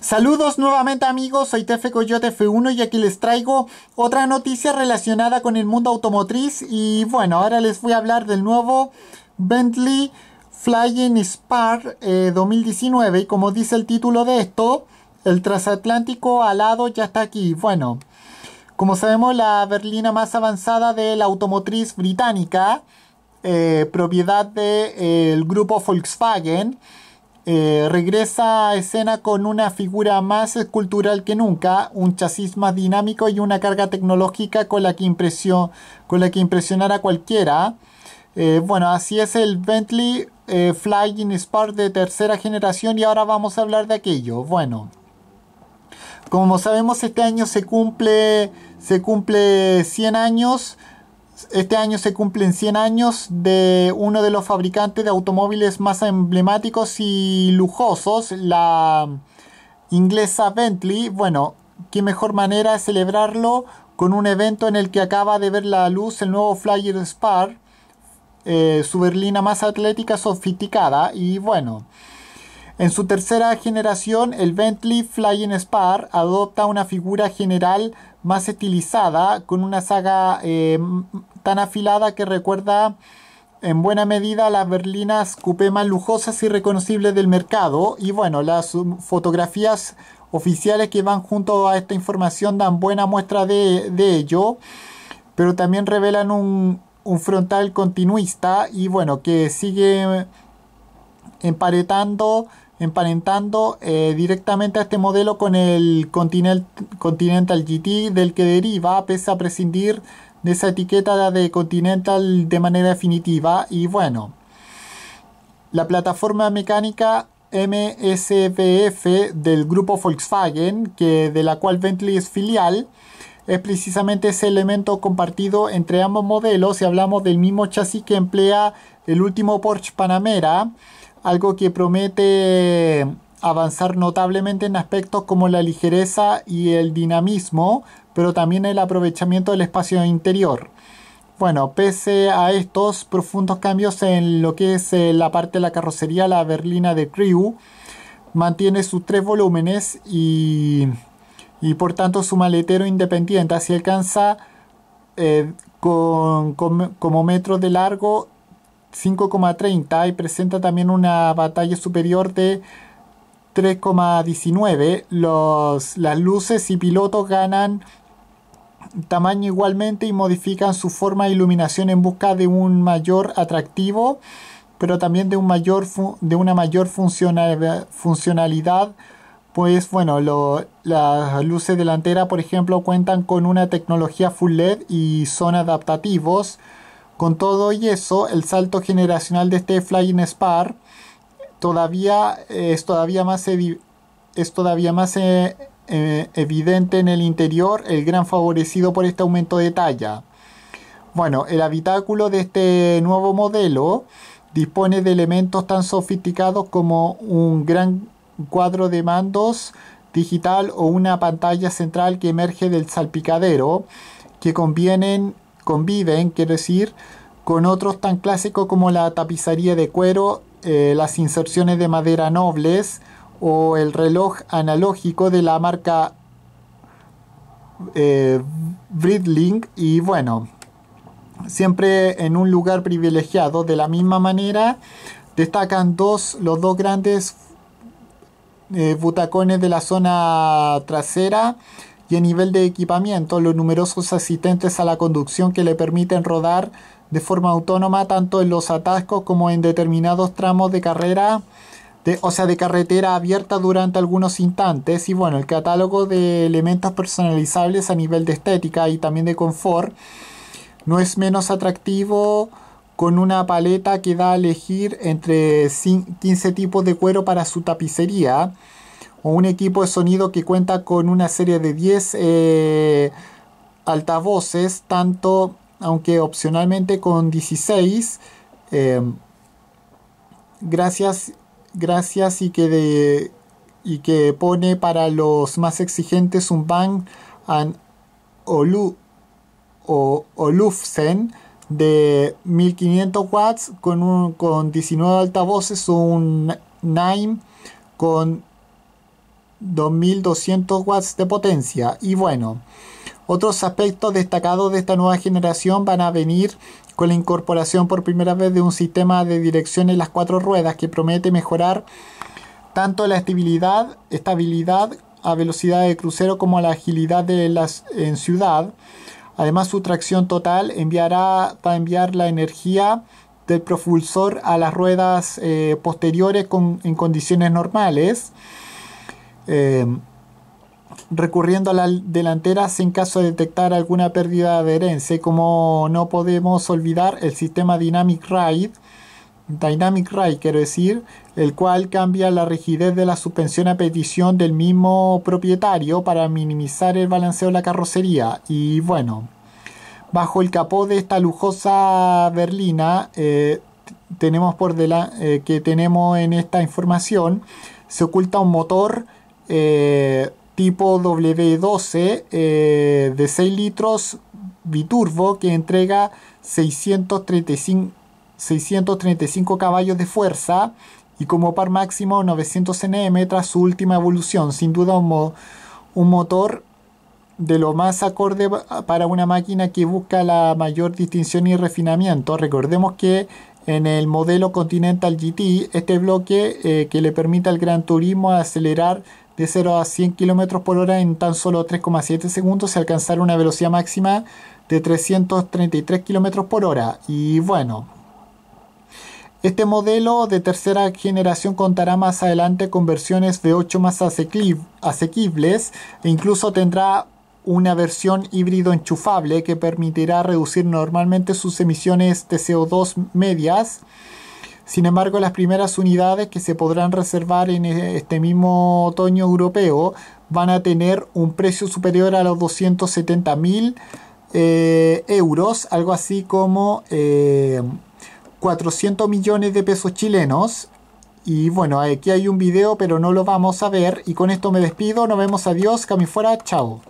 Saludos nuevamente amigos, soy Tefe Coyote F1 y aquí les traigo otra noticia relacionada con el mundo automotriz y bueno, ahora les voy a hablar del nuevo Bentley Flying Spar 2019 eh, y como dice el título de esto, el transatlántico alado ya está aquí. Bueno, como sabemos la berlina más avanzada de la automotriz británica, eh, propiedad del de, eh, grupo Volkswagen, eh, regresa a escena con una figura más escultural que nunca, un chasis más dinámico y una carga tecnológica con la que, impresion impresionara a cualquiera. Eh, bueno, así es el Bentley eh, Flying Spark de tercera generación y ahora vamos a hablar de aquello. Bueno, como sabemos este año se cumple, se cumple 100 años este año se cumplen 100 años de uno de los fabricantes de automóviles más emblemáticos y lujosos, la inglesa Bentley. Bueno, qué mejor manera de celebrarlo con un evento en el que acaba de ver la luz el nuevo Flyer Spar, eh, su berlina más atlética, sofisticada y bueno. En su tercera generación, el Bentley Flying Spar adopta una figura general más estilizada, con una saga eh, tan afilada que recuerda en buena medida las berlinas coupé más lujosas y reconocibles del mercado. Y bueno, las fotografías oficiales que van junto a esta información dan buena muestra de, ello, pero también revelan un, frontal continuista y bueno, que sigue emparentando eh, directamente a este modelo con el Continental GT del que deriva, pese a prescindir de esa etiqueta de Continental de manera definitiva y bueno, la plataforma mecánica MSVF del grupo Volkswagen, que de la cual Bentley es filial, es precisamente ese elemento compartido entre ambos modelos Y hablamos del mismo chasis que emplea el último Porsche Panamera, algo que promete avanzar notablemente en aspectos como la ligereza y el dinamismo, pero también el aprovechamiento del espacio interior. Bueno, pese a estos profundos cambios en lo que es eh, la parte de la carrocería, la berlina de Crew mantiene sus tres volúmenes y, por tanto su maletero independiente, así alcanza eh, con, como metro de largo 5,30 y presenta también una batalla superior de 3,19 las luces y pilotos ganan tamaño igualmente y modifican su forma de iluminación en busca de un mayor atractivo pero también de, un mayor de una mayor funcionalidad pues bueno las luces delanteras por ejemplo cuentan con una tecnología full led y son adaptativos con todo y eso el salto generacional de este flying spar todavía es todavía más, es todavía más eh, eh, evidente en el interior el gran favorecido por este aumento de talla. Bueno, el habitáculo de este nuevo modelo dispone de elementos tan sofisticados como un gran cuadro de mandos digital o una pantalla central que emerge del salpicadero que convienen, conviven, quiero decir, con otros tan clásicos como la tapicería de cuero eh, las inserciones de madera nobles o el reloj analógico de la marca eh, Bridling y bueno, siempre en un lugar privilegiado. De la misma manera, destacan dos, los dos grandes eh, butacones de la zona trasera y a nivel de equipamiento, los numerosos asistentes a la conducción que le permiten rodar de forma autónoma tanto en los atascos como en determinados tramos de carrera, de, o sea, de carretera abierta durante algunos instantes. Y bueno, el catálogo de elementos personalizables a nivel de estética y también de confort no es menos atractivo con una paleta que da a elegir entre 15 tipos de cuero para su tapicería o un equipo de sonido que cuenta con una serie de 10 eh, altavoces, tanto aunque opcionalmente con 16, em, gracias, gracias y que, de, y que pone para los más exigentes un Bang Olufsen de 1500 watts con, 19 altavoces, o un Nine con 2200 watts de potencia. Y bueno, otros aspectos destacados de esta nueva generación van a venir con la incorporación por primera vez de un sistema de dirección en las cuatro ruedas que promete mejorar tanto la estabilidad, estabilidad a velocidad de crucero como la agilidad en ciudad. Además, su tracción total enviará a enviar la energía del propulsor a las ruedas eh, posteriores en condiciones normales. Eh, recurriendo a las delanteras en caso de detectar alguna pérdida de adherencia. como no podemos olvidar el sistema Dynamic Ride, Dynamic Ride quiero decir, el cual cambia la rigidez de la suspensión a petición del mismo propietario para minimizar el balanceo de la carrocería. Y bueno, bajo el capó de esta lujosa berlina eh, tenemos por delante eh, que tenemos en esta información se oculta un motor eh, tipo W12 eh, de 6 litros biturbo que entrega 635, 635 caballos de fuerza y como par máximo 900 Nm tras su última evolución. Sin duda un, un motor de lo más acorde para una máquina que busca la mayor distinción y refinamiento. Recordemos que en el modelo Continental GT, este bloque eh, que le permite al Gran Turismo acelerar de 0 a 100 km por hora en tan solo 3,7 segundos y alcanzar una velocidad máxima de 333 km por hora. Y bueno, este modelo de tercera generación contará más adelante con versiones de 8 más asequibles e incluso tendrá una versión híbrido enchufable que permitirá reducir normalmente sus emisiones de CO2 medias sin embargo, las primeras unidades que se podrán reservar en e, este mismo otoño europeo van a tener un precio superior a los 270 mil eh, euros, algo así como 400 eh, millones de pesos chilenos. Y bueno, aquí hay un video, pero no lo vamos a ver. Y con esto me despido. Nos vemos. Adiós. Cami fuera. Chao.